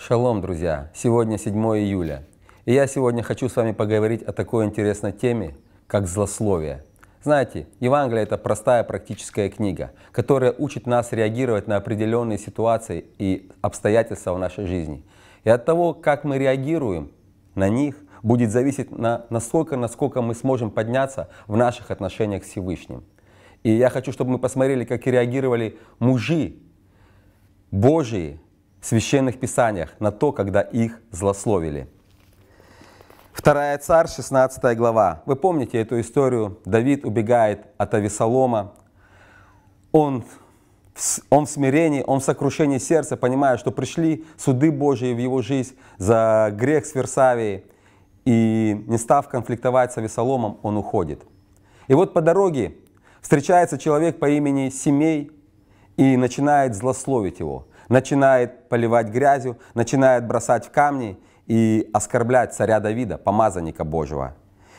Шалом, друзья! Сегодня 7 июля. И я сегодня хочу с вами поговорить о такой интересной теме, как злословие – знаете, Евангелие – это простая практическая книга, которая учит нас реагировать на определенные ситуации и обстоятельства в нашей жизни. И от того, как мы реагируем на них, будет зависеть на насколько, насколько мы сможем подняться в наших отношениях с Всевышним. И я хочу, чтобы мы посмотрели, как реагировали мужи Божии в священных писаниях на то, когда их злословили – Вторая царь, 16 глава. Вы помните эту историю? Давид убегает от Авесолома. Он, он в смирении, он в сокрушении сердца, понимая, что пришли суды Божьи в его жизнь за грех с Версавией. И не став конфликтовать с Авесоломом, он уходит. И вот по дороге встречается человек по имени Семей и начинает злословить его, начинает поливать грязью, начинает бросать в камни – и оскорблять царя Давида, помазанника Божьего.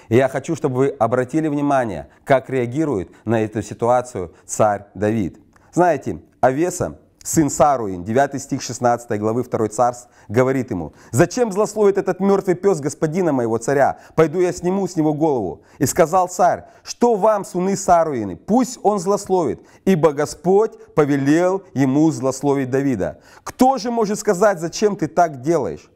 И я хочу, чтобы вы обратили внимание, как реагирует на эту ситуацию царь Давид. Знаете, Авеса, сын Саруин, 9 стих 16 главы 2 царств, говорит ему, «Зачем злословит этот мертвый пес господина моего царя? Пойду я сниму с него голову». И сказал царь, «Что вам, суны Саруины? Пусть он злословит, ибо Господь повелел ему злословить Давида. Кто же может сказать, зачем ты так делаешь?»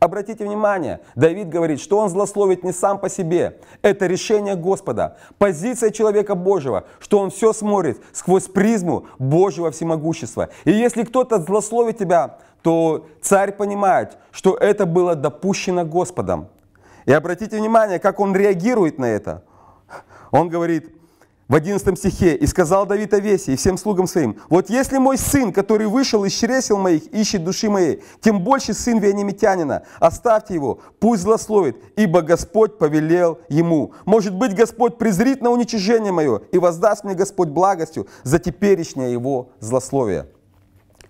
Обратите внимание, Давид говорит, что он злословит не сам по себе. Это решение Господа, позиция человека Божьего, что он все смотрит сквозь призму Божьего всемогущества. И если кто-то злословит тебя, то царь понимает, что это было допущено Господом. И обратите внимание, как он реагирует на это. Он говорит, в 11 стихе, «И сказал Давид Овесе и всем слугам своим, «Вот если мой сын, который вышел из чресел моих, ищет души моей, тем больше сын Вениамитянина, оставьте его, пусть злословит, ибо Господь повелел ему. Может быть, Господь презрит на уничижение мое, и воздаст мне Господь благостью за теперешнее его злословие».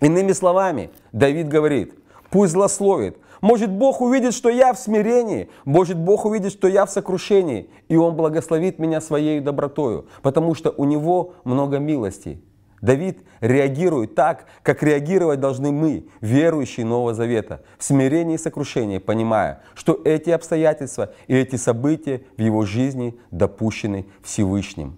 Иными словами, Давид говорит, «Пусть злословит, может Бог увидит, что я в смирении. Может Бог увидит, что я в сокрушении. И Он благословит меня своей добротою, потому что у Него много милости. Давид реагирует так, как реагировать должны мы, верующие Нового Завета, в смирении и сокрушении, понимая, что эти обстоятельства и эти события в его жизни допущены Всевышним.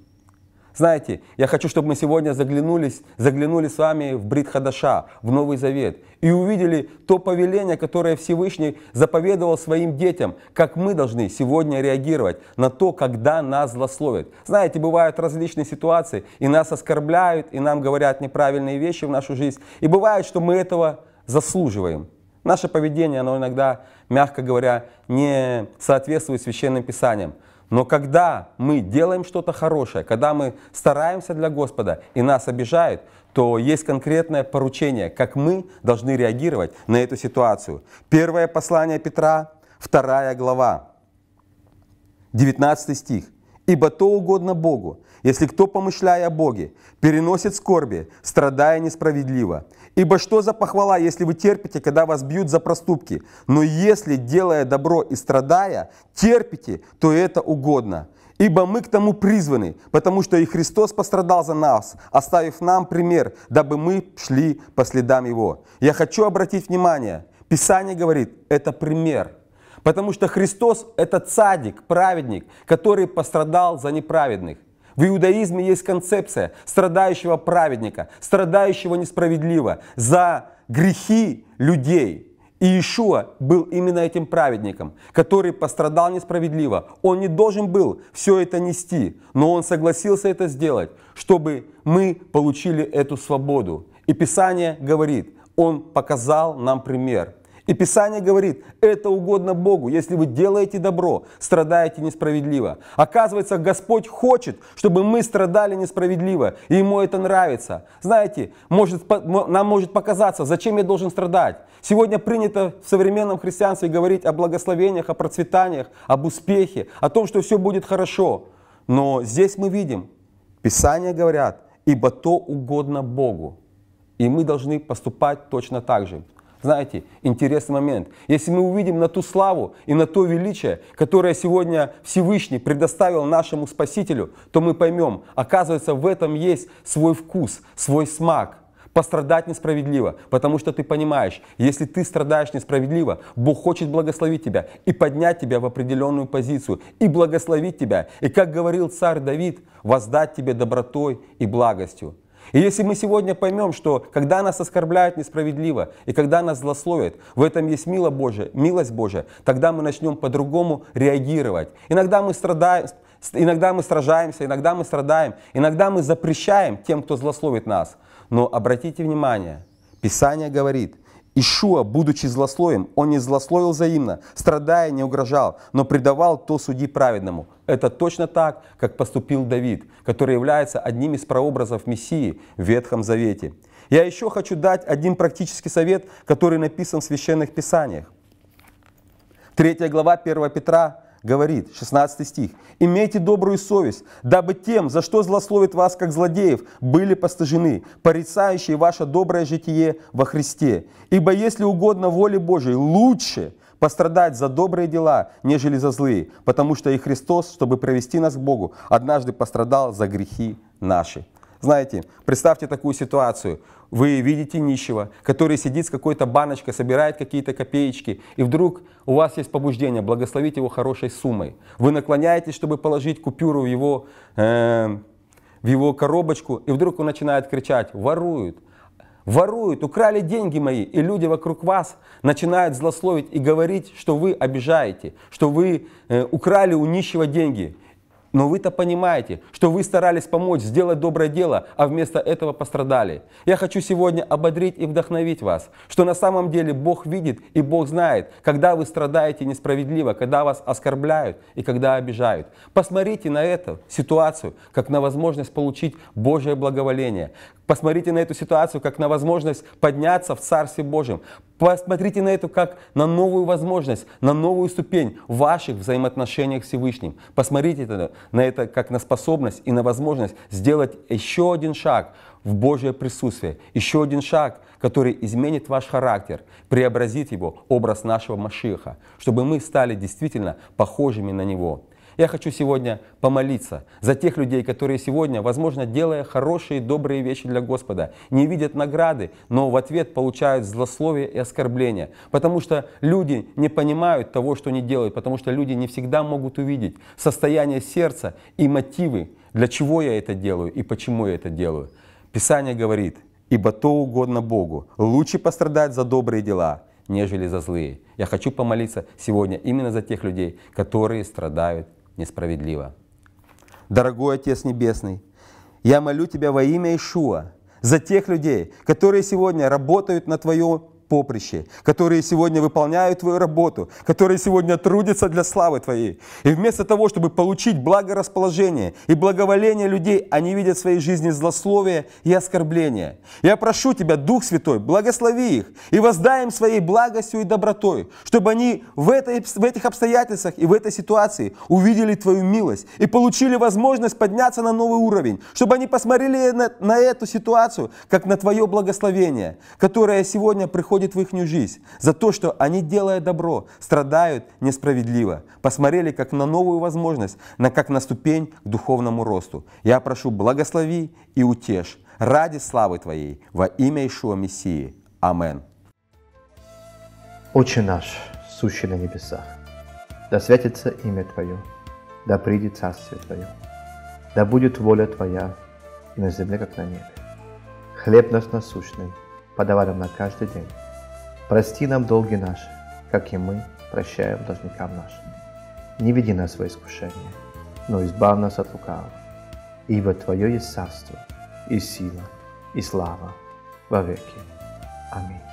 Знаете, я хочу, чтобы мы сегодня заглянулись, заглянули с вами в Брит Хадаша, в Новый Завет, и увидели то повеление, которое Всевышний заповедовал своим детям, как мы должны сегодня реагировать на то, когда нас злословят. Знаете, бывают различные ситуации, и нас оскорбляют, и нам говорят неправильные вещи в нашу жизнь, и бывает, что мы этого заслуживаем. Наше поведение, оно иногда, мягко говоря, не соответствует священным писаниям. Но когда мы делаем что-то хорошее, когда мы стараемся для Господа и нас обижают, то есть конкретное поручение, как мы должны реагировать на эту ситуацию. Первое послание Петра, вторая глава, 19 стих. «Ибо то угодно Богу, если кто, помышляя о Боге, переносит скорби, страдая несправедливо, Ибо что за похвала, если вы терпите, когда вас бьют за проступки? Но если, делая добро и страдая, терпите, то это угодно. Ибо мы к тому призваны, потому что и Христос пострадал за нас, оставив нам пример, дабы мы шли по следам Его. Я хочу обратить внимание, Писание говорит, это пример – Потому что Христос – это цадик, праведник, который пострадал за неправедных. В иудаизме есть концепция страдающего праведника, страдающего несправедливо за грехи людей. И Иешуа был именно этим праведником, который пострадал несправедливо. Он не должен был все это нести, но он согласился это сделать, чтобы мы получили эту свободу. И Писание говорит, он показал нам пример – и Писание говорит, это угодно Богу, если вы делаете добро, страдаете несправедливо. Оказывается, Господь хочет, чтобы мы страдали несправедливо, и Ему это нравится. Знаете, может, нам может показаться, зачем я должен страдать. Сегодня принято в современном христианстве говорить о благословениях, о процветаниях, об успехе, о том, что все будет хорошо. Но здесь мы видим, Писания говорят, ибо то угодно Богу. И мы должны поступать точно так же. Знаете, интересный момент. Если мы увидим на ту славу и на то величие, которое сегодня Всевышний предоставил нашему Спасителю, то мы поймем, оказывается, в этом есть свой вкус, свой смак. Пострадать несправедливо, потому что ты понимаешь, если ты страдаешь несправедливо, Бог хочет благословить тебя и поднять тебя в определенную позицию, и благословить тебя, и, как говорил царь Давид, воздать тебе добротой и благостью. И если мы сегодня поймем, что когда нас оскорбляют несправедливо, и когда нас злословят, в этом есть мило Божия, милость Божия, тогда мы начнем по-другому реагировать. Иногда мы страдаем, иногда мы сражаемся, иногда мы страдаем, иногда мы запрещаем тем, кто злословит нас. Но обратите внимание, Писание говорит, Ишуа, будучи злословим, он не злословил взаимно, страдая не угрожал, но предавал то суди праведному. Это точно так, как поступил Давид, который является одним из прообразов Мессии в Ветхом Завете. Я еще хочу дать один практический совет, который написан в Священных Писаниях. Третья глава 1 Петра говорит, 16 стих, «Имейте добрую совесть, дабы тем, за что злословит вас, как злодеев, были постажены, порицающие ваше доброе житие во Христе. Ибо если угодно воле Божией, лучше пострадать за добрые дела, нежели за злые, потому что и Христос, чтобы привести нас к Богу, однажды пострадал за грехи наши». Знаете, представьте такую ситуацию. Вы видите нищего, который сидит с какой-то баночкой, собирает какие-то копеечки, и вдруг у вас есть побуждение благословить его хорошей суммой. Вы наклоняетесь, чтобы положить купюру в его, э, в его коробочку, и вдруг он начинает кричать «воруют». Воруют, украли деньги мои, и люди вокруг вас начинают злословить и говорить, что вы обижаете, что вы э, украли у нищего деньги. Но вы-то понимаете, что вы старались помочь, сделать доброе дело, а вместо этого пострадали. Я хочу сегодня ободрить и вдохновить вас, что на самом деле Бог видит и Бог знает, когда вы страдаете несправедливо, когда вас оскорбляют и когда обижают. Посмотрите на эту ситуацию, как на возможность получить Божье благоволение. Посмотрите на эту ситуацию, как на возможность подняться в Царстве Божьем. Посмотрите на это как на новую возможность, на новую ступень в ваших взаимоотношениях с Всевышним. Посмотрите на это как на способность и на возможность сделать еще один шаг в Божье присутствие. Еще один шаг, который изменит ваш характер, преобразит его, образ нашего Машиха, чтобы мы стали действительно похожими на него. Я хочу сегодня помолиться за тех людей, которые сегодня, возможно, делая хорошие и добрые вещи для Господа, не видят награды, но в ответ получают злословие и оскорбления, потому что люди не понимают того, что они делают, потому что люди не всегда могут увидеть состояние сердца и мотивы, для чего я это делаю и почему я это делаю. Писание говорит, ибо то угодно Богу, лучше пострадать за добрые дела, нежели за злые. Я хочу помолиться сегодня именно за тех людей, которые страдают несправедливо. Дорогой Отец Небесный, я молю Тебя во имя Ишуа за тех людей, которые сегодня работают на Твоем поприще, которые сегодня выполняют Твою работу, которые сегодня трудятся для славы Твоей. И вместо того, чтобы получить благорасположение и благоволение людей, они видят в своей жизни злословие и оскорбление. Я прошу Тебя, Дух Святой, благослови их и воздай им своей благостью и добротой, чтобы они в, этой, в этих обстоятельствах и в этой ситуации увидели Твою милость и получили возможность подняться на новый уровень, чтобы они посмотрели на, на эту ситуацию, как на Твое благословение, которое сегодня приходит входит в их жизнь, за то, что они, делая добро, страдают несправедливо, посмотрели как на новую возможность, на как на ступень к духовному росту. Я прошу, благослови и утешь ради славы Твоей во имя Ишуа Мессии. Амен. Отче наш, сущий на небесах, да святится имя Твое, да придет Царствие Твое, да будет воля Твоя и на земле, как на небе. Хлеб наш насущный, подавай нам на каждый день Прости нам долги наши, как и мы прощаем должникам нашим. Не веди нас во искушение, но избав нас от лукавого. Ибо Твое есть царство, и сила, и слава во веки. Аминь.